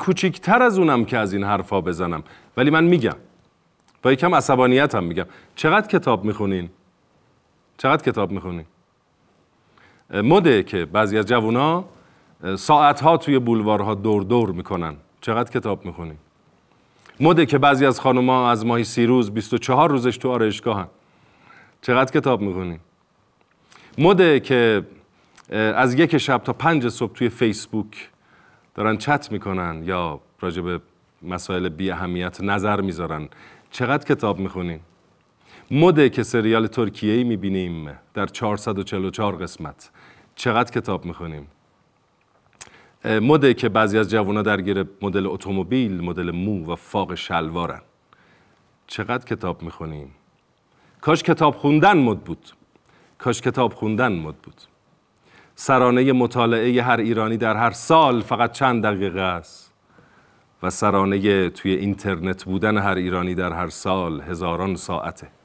کوچیکتر از اونم که از این حرفا بزنم ولی من میگم با یکم عصبانیت هم میگم چقدر کتاب میخونین؟ چقدر کتاب میخونین؟ مده که بعضی از ساعت ها توی بولوارها دور دور میکنن چقدر کتاب میخونین؟ مده که بعضی از خانوما از ماهی سی روز 24 روزش تو آرایشگاهن چقدر کتاب میخونین؟ مده که از یک شب تا پنج صبح توی فیسبوک دارن چت میکنن یا راجع به مسائل بی اهمیت نظر میذارن چقدر کتاب میخونیم مده که سریال ترکیه ای میبینیم در 444 قسمت چقدر کتاب میخونیم مده که بعضی از جوانا درگیر مدل اتومبیل مدل مو و فاق شلوارن چقدر کتاب میخونیم کاش کتاب خوندن مد بود کاش کتاب خوندن مد بود سرانه مطالعه هر ایرانی در هر سال فقط چند دقیقه است و سرانه توی اینترنت بودن هر ایرانی در هر سال هزاران ساعته